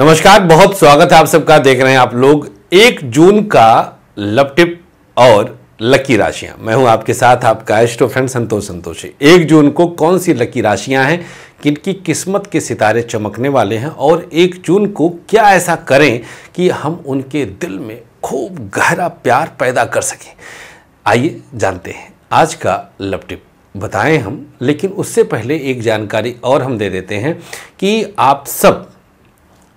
नमस्कार बहुत स्वागत है आप सबका देख रहे हैं आप लोग एक जून का लपटिप और लकी राशियां मैं हूं आपके साथ आपका एस्ट्रो फ्रेंड संतोष संतोषी एक जून को कौन सी लकी राशियां हैं किनकी किस्मत के सितारे चमकने वाले हैं और एक जून को क्या ऐसा करें कि हम उनके दिल में खूब गहरा प्यार पैदा कर सकें आइए जानते हैं आज का लपटिप बताएं हम लेकिन उससे पहले एक जानकारी और हम दे देते हैं कि आप सब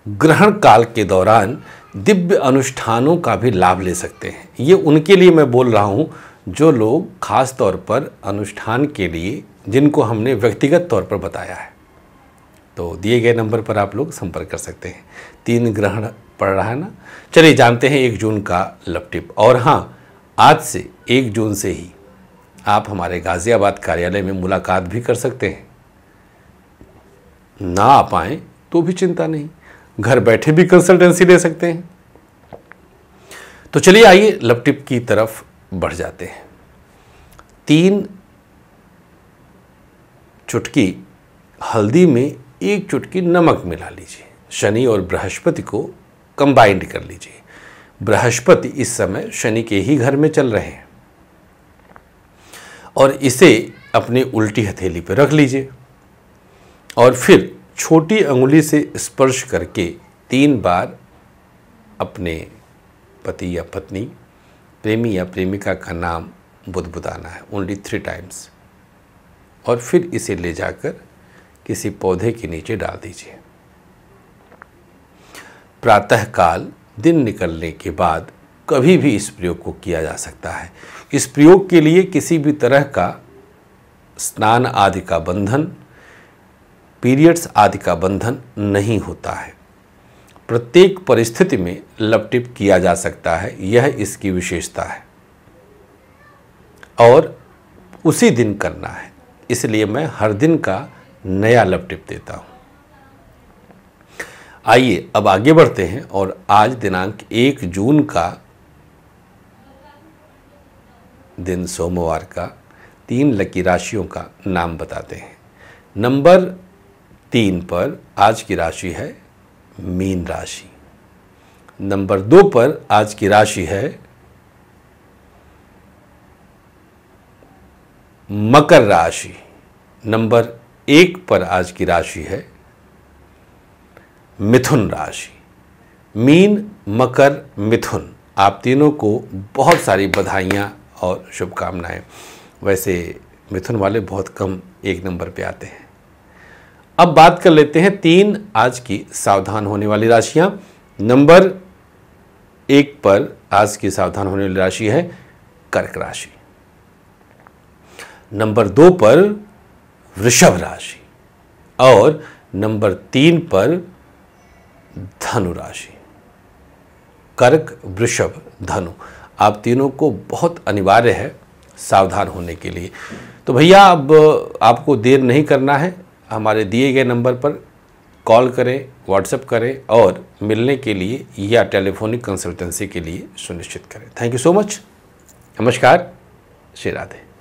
ग्रहण काल के दौरान दिव्य अनुष्ठानों का भी लाभ ले सकते हैं ये उनके लिए मैं बोल रहा हूँ जो लोग खास तौर पर अनुष्ठान के लिए जिनको हमने व्यक्तिगत तौर पर बताया है तो दिए गए नंबर पर आप लोग संपर्क कर सकते हैं तीन ग्रहण पड़ रहा है ना चलिए जानते हैं एक जून का लपटिप और हाँ आज से एक जून से ही आप हमारे गाज़ियाबाद कार्यालय में मुलाकात भी कर सकते हैं ना आ पाएँ तो भी चिंता नहीं घर बैठे भी कंसल्टेंसी ले सकते हैं तो चलिए आइए लपटिप की तरफ बढ़ जाते हैं तीन चुटकी हल्दी में एक चुटकी नमक मिला लीजिए शनि और बृहस्पति को कंबाइंड कर लीजिए बृहस्पति इस समय शनि के ही घर में चल रहे हैं और इसे अपने उल्टी हथेली पर रख लीजिए और फिर छोटी अंगुली से स्पर्श करके तीन बार अपने पति या पत्नी प्रेमी या प्रेमिका का नाम बुदबुदाना है ओनली थ्री टाइम्स और फिर इसे ले जाकर किसी पौधे के नीचे डाल दीजिए प्रातःकाल दिन निकलने के बाद कभी भी इस प्रयोग को किया जा सकता है इस प्रयोग के लिए किसी भी तरह का स्नान आदि का बंधन पीरियड्स आदि का बंधन नहीं होता है प्रत्येक परिस्थिति में लपटिप किया जा सकता है यह इसकी विशेषता है और उसी दिन करना है इसलिए मैं हर दिन का नया लपटिप देता हूँ आइए अब आगे बढ़ते हैं और आज दिनांक एक जून का दिन सोमवार का तीन लकी राशियों का नाम बताते हैं नंबर तीन पर आज की राशि है मीन राशि नंबर दो पर आज की राशि है मकर राशि नंबर एक पर आज की राशि है मिथुन राशि मीन मकर मिथुन आप तीनों को बहुत सारी बधाइयाँ और शुभकामनाएं वैसे मिथुन वाले बहुत कम एक नंबर पे आते हैं अब बात कर लेते हैं तीन आज की सावधान होने वाली राशियां नंबर एक पर आज की सावधान होने वाली राशि है कर्क राशि नंबर दो पर वृषभ राशि और नंबर तीन पर धनु राशि कर्क वृषभ धनु आप तीनों को बहुत अनिवार्य है सावधान होने के लिए तो भैया अब आपको देर नहीं करना है हमारे दिए गए नंबर पर कॉल करें व्हाट्सएप करें और मिलने के लिए या टेलीफोनिक कंसल्टेंसी के लिए सुनिश्चित करें थैंक यू सो मच नमस्कार श्री राधे